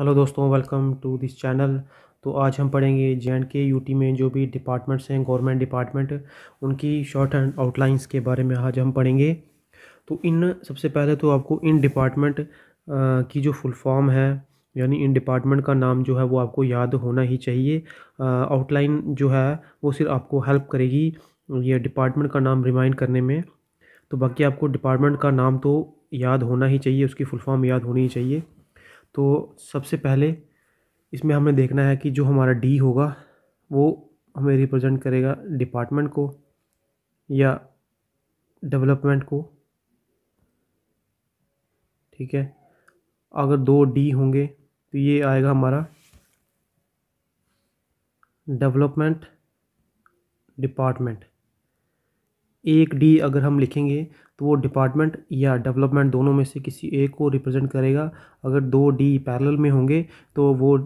hello दोस्तों welcome to this channel तो आज हम पढ़ेंगे जे एंड के यू में जो भी डिपार्टमेंट्स हैं गवर्नमेंट डिपार्टमेंट उनकी शॉर्ट हैंड आउटलाइंस के बारे में आज हम पढ़ेंगे तो इन सबसे पहले तो आपको इन डिपार्टमेंट की जो फुल फॉर्म है यानी इन डिपार्टमेंट का नाम जो है वो आपको याद होना ही चाहिए आउटलाइन जो है वो सिर्फ आपको हेल्प करेगी ये डिपार्टमेंट का नाम रिमाइंड करने में तो बाकी आपको डिपार्टमेंट का नाम तो याद होना ही चाहिए उसकी फुल फॉर्म याद होनी ही चाहिए तो सबसे पहले इसमें हमें देखना है कि जो हमारा डी होगा वो हमें रिप्रेजेंट करेगा डिपार्टमेंट को या डेवलपमेंट को ठीक है अगर दो डी होंगे तो ये आएगा हमारा डेवलपमेंट डिपार्टमेंट एक डी अगर हम लिखेंगे तो वो डिपार्टमेंट या डेवलपमेंट दोनों में से किसी एक को रिप्रेजेंट करेगा अगर दो डी पैरेलल में होंगे तो वो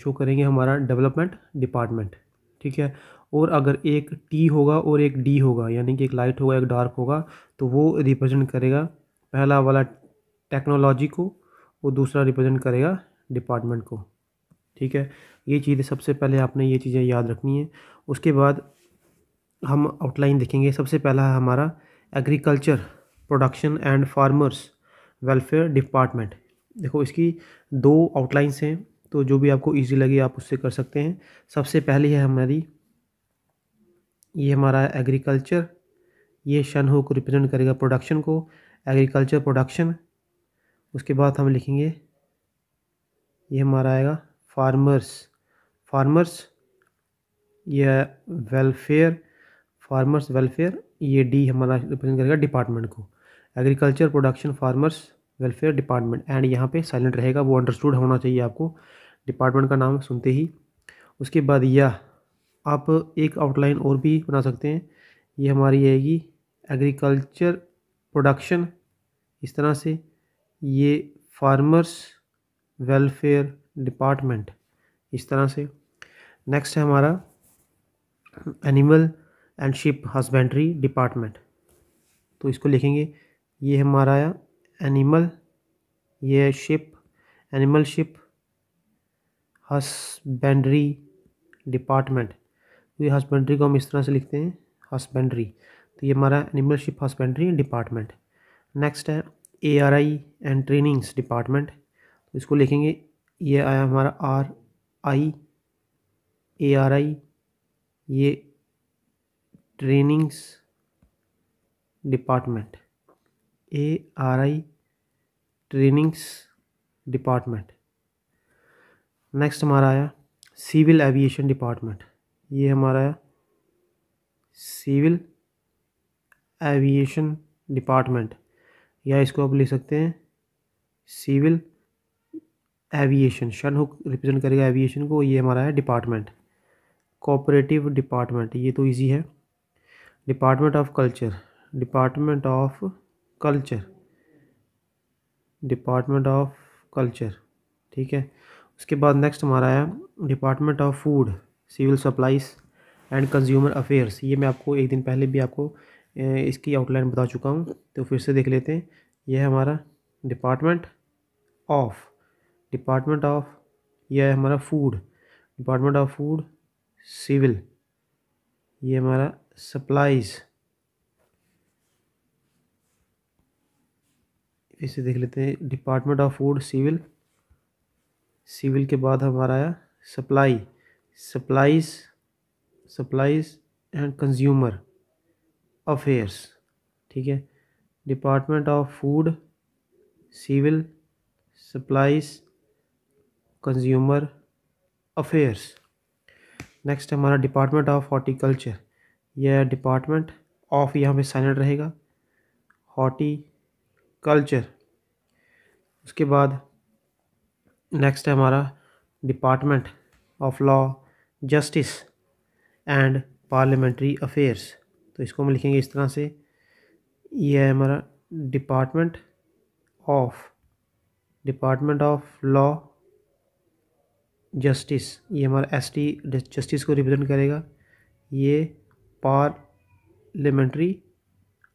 शो करेंगे हमारा डेवलपमेंट डिपार्टमेंट ठीक है और अगर एक टी होगा और एक डी होगा यानी कि एक लाइट होगा एक डार्क होगा तो वो रिप्रेजेंट करेगा पहला वाला टेक्नोलॉजी को और दूसरा रिप्रेजेंट करेगा डिपार्टमेंट को ठीक है ये चीज़ें सबसे पहले आपने ये चीज़ें याद रखनी है उसके बाद हम आउटलाइन देखेंगे सबसे पहला है हमारा agriculture production and farmers welfare department देखो इसकी दो आउटलाइंस हैं तो जो भी आपको इजी लगे आप उससे कर सकते हैं सबसे पहली है हमारी ये हमारा एग्रीकल्चर ये शन हो को रिप्रेजेंट करेगा प्रोडक्शन को एग्रीकल्चर प्रोडक्शन उसके बाद हम लिखेंगे ये हमारा आएगा फार्मर्स फार्मर्स यह वेलफेयर फार्मर्स वेलफेयर ये डी हमारा रिप्रेजेंट करेगा डिपार्टमेंट को agriculture production farmers welfare department and यहाँ पे साइलेंट रहेगा वो अंडरस्टूड होना चाहिए आपको डिपार्टमेंट का नाम सुनते ही उसके बाद यह आप एक आउटलाइन और भी बना सकते हैं ये हमारी आएगी एग्रीकल्चर प्रोडक्शन इस तरह से ये फार्मर्स वेलफेयर डिपार्टमेंट इस तरह से नेक्स्ट है हमारा animal and sheep husbandry department तो इसको लिखेंगे ये हमारा आया एनिमल ये sheep animal sheep husbandry department तो ये हस्बेंड्री को हम इस तरह से लिखते हैं हस्बेंड्री तो ये हमारा animal sheep husbandry department next है A R I and trainings department तो इसको लिखेंगे ये आया हमारा are I A R I ये trainings department A R I trainings department next हमारा आया सिविल एविएशन डिपार्टमेंट ये हमारा आया सिविल एविएशन डिपार्टमेंट या इसको आप ले सकते हैं सिविल एविएशन शन हुक रिप्रेजेंट करेगा एविएशन को ये हमारा है डिपार्टमेंट कोऑपरेटिव डिपार्टमेंट ये तो इजी है department of culture department of culture department of culture ठीक है उसके बाद नेक्स्ट हमारा है department of food civil supplies and consumer affairs ये मैं आपको एक दिन पहले भी आपको इसकी आउटलाइन बता चुका हूँ तो फिर से देख लेते हैं यह है हमारा डिपार्टमेंट ऑफ डिपार्टमेंट ऑफ यह है हमारा food department of food civil ये हमारा सप्लाइज इसे देख लेते हैं department of food civil civil के बाद हमारा आया supply supplies supplies and consumer affairs ठीक है department of food civil supplies consumer affairs next हमारा डिपार्टमेंट ऑफ हॉर्टिकल्चर यह डिपार्टमेंट ऑफ यहाँ पे साइलेंट रहेगा हॉटी कल्चर उसके बाद नेक्स्ट है हमारा department of law justice and parliamentary affairs तो इसको हम लिखेंगे इस तरह से यह है हमारा department of department of law justice ये हमारा एस टी जस्टिस को रिप्रेजेंट करेगा ये पार्लियामेंट्री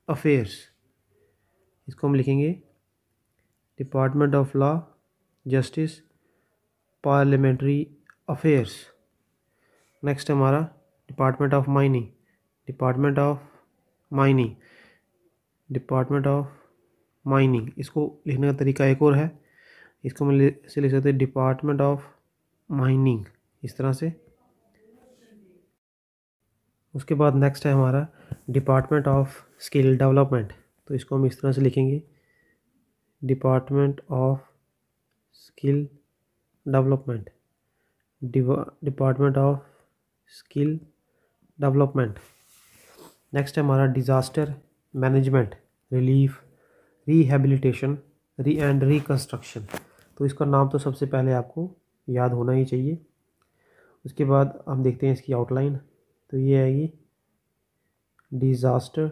अफेयर्स इसको हम लिखेंगे department of law justice parliamentary affairs next हमारा department of mining department of mining department of mining इसको लिखने का तरीका एक और है इसको हम ले, लिख सकते हैं डिपार्टमेंट ऑफ माइनिंग इस तरह से उसके बाद नेक्स्ट है हमारा डिपार्टमेंट ऑफ स्किल डेवलपमेंट तो इसको हम इस तरह से लिखेंगे department of skill development department of skill development next है हमारा डिज़ास्टर मैनेजमेंट रिलीफ रीहेबिलिटेशन री एंड रिकन्स्ट्रक्शन तो इसका नाम तो सबसे पहले आपको याद होना ही चाहिए उसके बाद हम देखते हैं इसकी आउटलाइन तो ये आएगी disaster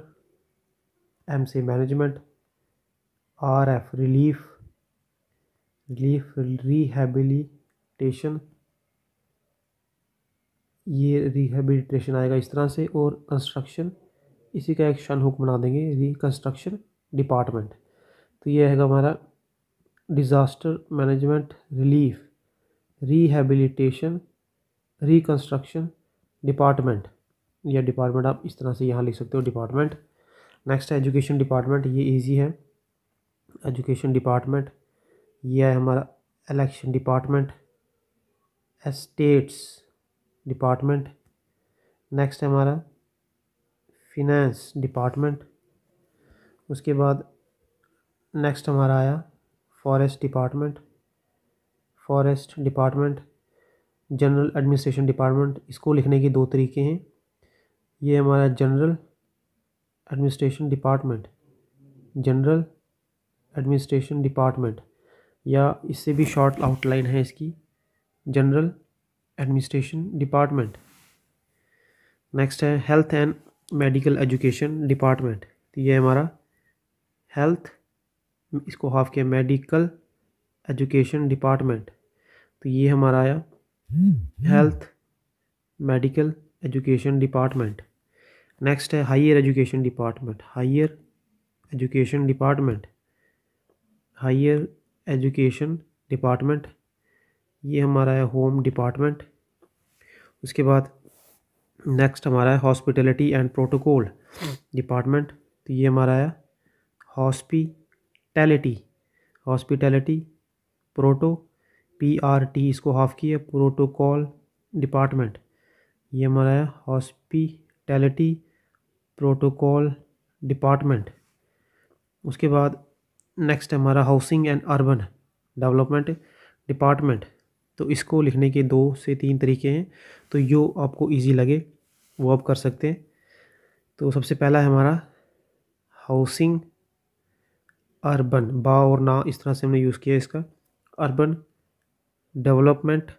M C management R F relief relief rehabilitation ये रिहेबिलिटेशन आएगा इस तरह से और कंस्ट्रक्शन इसी का एक शन हुक बना देंगे रिकन्स्ट्रक्शन डिपार्टमेंट तो ये आएगा हमारा disaster management relief rehabilitation reconstruction department या डिपार्टमेंट आप इस तरह से यहाँ लिख सकते हो डिपार्टमेंट नेक्स्ट है एजुकेशन डिपार्टमेंट ये इजी है एजुकेशन डिपार्टमेंट ये है हमारा election department estates department next है हमारा फिनेंस डिपार्टमेंट उसके बाद नेक्स्ट हमारा आया forest department forest department general administration department इसको लिखने के दो तरीके हैं ये हमारा general administration department general administration department या इससे भी शॉर्ट आउटलाइन है इसकी जनरल एडमिनिस्ट्रेशन डिपार्टमेंट नेक्स्ट है health and medical education department तो ये हमारा हेल्थ इसको हाफ किया मेडिकल एजुकेशन डिपार्टमेंट तो ये हमारा आया health medical education department next है higher education department higher education department higher education department ये हमारा है होम डिपार्टमेंट उसके बाद नेक्स्ट हमारा है हॉस्पिटलिटी एंड प्रोटोकॉल डिपार्टमेंट तो ये हमारा है hospitality hospitality proto P R T इसको हाफ की है प्रोटोकॉल डिपार्टमेंट ये हमारा है हॉस्पी टैलिटी प्रोटोकॉल डिपार्टमेंट उसके बाद नेक्स्ट हमारा housing and urban development department तो इसको लिखने के दो से तीन तरीके हैं तो जो आपको इजी लगे वो आप कर सकते हैं तो सबसे पहला है हमारा हाउसिंग अर्बन बा और ना इस तरह से हमने यूज़ किया इसका अर्बन डेवलपमेंट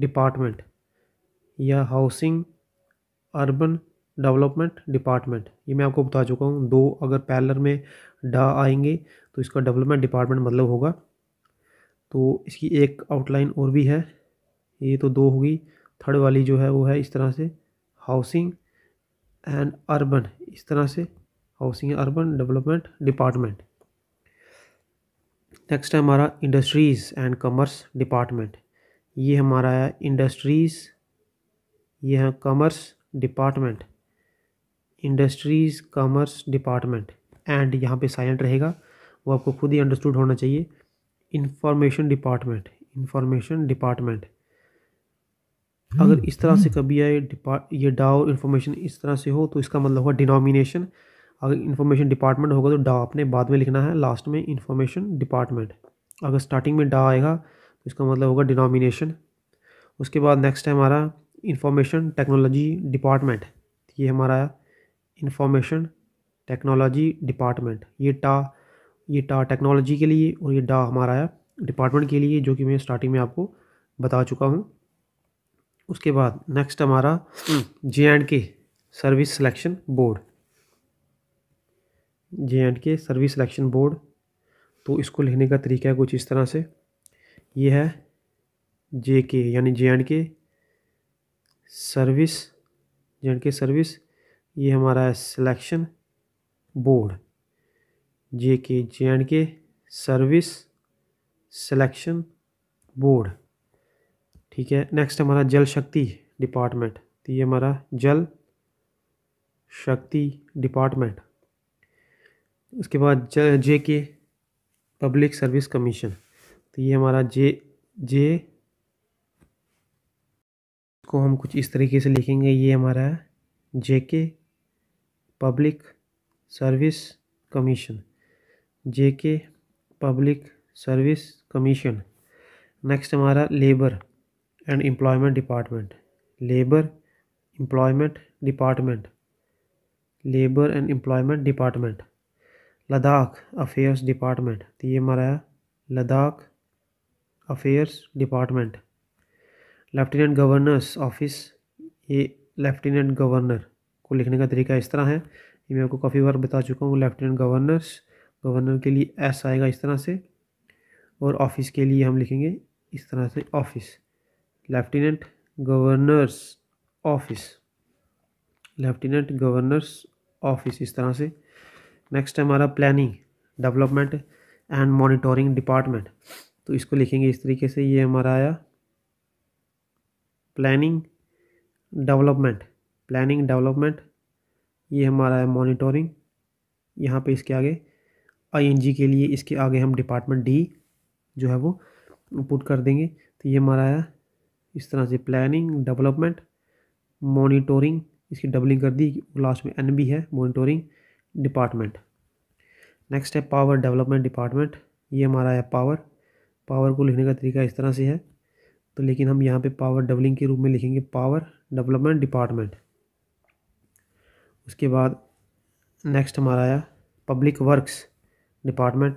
डिपार्टमेंट या हाउसिंग अर्बन डेवलपमेंट डिपार्टमेंट ये मैं आपको बता चुका हूँ दो अगर पैलर में डा आएंगे तो इसका डेवलपमेंट डिपार्टमेंट मतलब होगा तो इसकी एक आउटलाइन और भी है ये तो दो होगी थर्ड वाली जो है वो है इस तरह से हाउसिंग एंड अर्बन इस तरह से housing urban development department next है हमारा इंडस्ट्रीज़ एंड कॉमर्स डिपार्टमेंट ये हमारा है इंडस्ट्रीज़ ये है commerce department industries commerce department and यहाँ पे साइलेंट रहेगा वो आपको खुद ही अंडरस्टूड होना चाहिए इंफॉर्मेशन डिपार्टमेंट इंफॉर्मेशन डिपार्टमेंट अगर इस तरह से कभी आए डिपार्ट ये डाओ इन्फॉर्मेशन इस तरह से हो तो इसका मतलब होगा डिनोमिनेशन अगर इन्फॉर्मेशन डिपार्टमेंट होगा तो डा आपने बाद में लिखना है लास्ट में इन्फॉर्मेशन डिपार्टमेंट अगर स्टार्टिंग में डा आएगा तो इसका मतलब होगा डिनोमिनेशन उसके बाद नेक्स्ट है हमारा इंफॉर्मेशन टेक्नोलॉजी डिपार्टमेंट ये हमारा इंफॉर्मेशन टेक्नोलॉजी डिपार्टमेंट ये टा ये टा टेक्नोलॉजी के लिए और ये डा हमारा है डिपार्टमेंट के लिए जो कि मैं स्टार्टिंग में आपको बता चुका हूँ उसके बाद नेक्स्ट हमारा J and K service selection board J and K service selection board तो इसको लिखने का तरीका है कुछ इस तरह से ये है जे के यानी जे एंड के सर्विस जे के सर्विस ये हमारा है selection board J K J and K service selection board ठीक है नेक्स्ट हमारा जल शक्ति डिपार्टमेंट तो ये हमारा जल शक्ति डिपार्टमेंट उसके बाद जे के पब्लिक सर्विस कमीशन तो ये हमारा जे जे इसको हम कुछ इस तरीके से लिखेंगे ये हमारा है JK public service commission JK public service commission next हमारा labour and employment department labour employment department labour and employment department Ladakh affairs department तो ये हमारा है Ladakh affairs department lieutenant governor's office ये लेफ्टिनेंट गवर्नर को लिखने का तरीका इस तरह है ये मैं आपको काफ़ी बार बता चुका हूँ लेफ्टिनेंट गवर्नर्स गवर्नर के लिए एस आएगा इस तरह से और ऑफिस के लिए हम लिखेंगे इस तरह से office lieutenant governor's office lieutenant governor's office इस तरह से नेक्स्ट है हमारा planning development and monitoring department तो इसको लिखेंगे इस तरीके से ये हमारा आया प्लानिंग डेवलपमेंट प्लानिंग डेवलपमेंट ये हमारा है मॉनिटरिंग यहाँ पे इसके आगे आईएनजी के लिए इसके आगे हम डिपार्टमेंट डी जो है वो पुट कर देंगे तो ये हमारा है इस तरह से प्लानिंग डेवलपमेंट मॉनिटरिंग इसकी डबलिंग कर दी लास्ट में एन बी है मॉनिटरिंग डिपार्टमेंट नेक्स्ट है पावर डेवलपमेंट डिपार्टमेंट ये हमारा है पावर पावर को लिखने का तरीका इस तरह से है तो लेकिन हम यहाँ पे पावर डबलिंग के रूप में लिखेंगे पावर डेवलपमेंट डिपार्टमेंट उसके बाद नेक्स्ट हमारा आया पब्लिक वर्क्स डिपार्टमेंट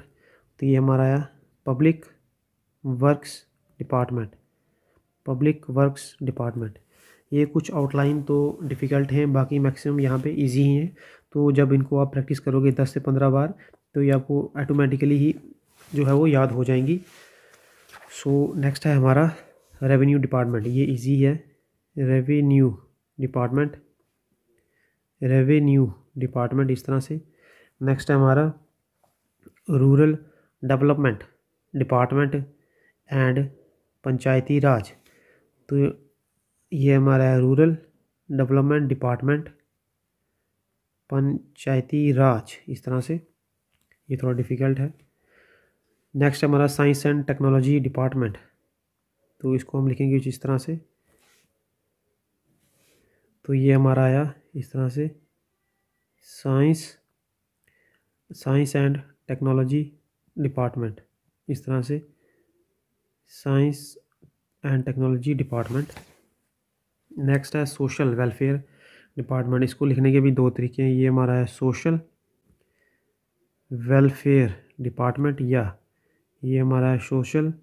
तो ये हमारा आया public works department public works department ये कुछ आउटलाइन तो डिफ़िकल्ट हैं बाकी मैक्सिमम यहाँ पे इजी ही हैं तो जब इनको आप प्रैक्टिस करोगे दस से पंद्रह बार तो ये आपको ऑटोमेटिकली ही जो है वो याद हो जाएंगी सो so, नेक्स्ट है हमारा रेवेन्यू डिपार्टमेंट ये इजी है रेवेन्यू डिपार्टमेंट रेवेन्यू डिपार्टमेंट इस तरह से नेक्स्ट है हमारा rural development department and Panchayati Raj तो ये हमारा है rural development department Panchayati Raj इस तरह से ये थोड़ा डिफ़िकल्ट है नेक्स्ट हमारा साइंस एंड टेक्नोलॉजी डिपार्टमेंट तो इसको हम लिखेंगे इस तरह से तो ये हमारा आया इस तरह से science science and technology department इस तरह से science and technology department next है सोशल वेलफेयर डिपार्टमेंट इसको लिखने के भी दो तरीके हैं ये हमारा है सोशल वेलफेयर डिपार्टमेंट या ये हमारा है social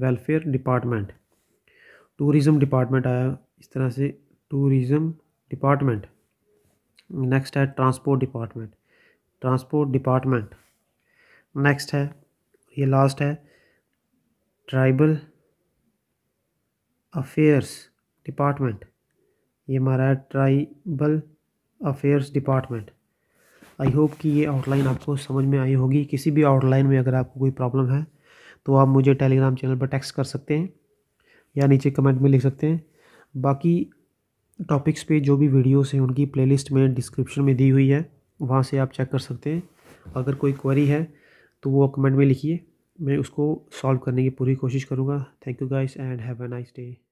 welfare department tourism department आया इस तरह से टूरिज़म डिपार्टमेंट नेक्स्ट है transport department transport department next है ये लास्ट है ट्राइबल अफेयर्स डिपार्टमेंट ये हमारा है tribal affairs department I hope कि ये आउटलाइन आपको समझ में आई होगी किसी भी आउटलाइन में अगर आपको कोई प्रॉब्लम है तो आप मुझे टेलीग्राम चैनल पर टेक्स्ट कर सकते हैं या नीचे कमेंट में लिख सकते हैं बाकी टॉपिक्स पे जो भी वीडियोस हैं उनकी प्लेलिस्ट में डिस्क्रिप्शन में दी हुई है वहाँ से आप चेक कर सकते हैं अगर कोई क्वेरी है तो वो कमेंट में लिखिए मैं उसको सॉल्व करने की पूरी कोशिश करूँगा thank you guys and have a nice day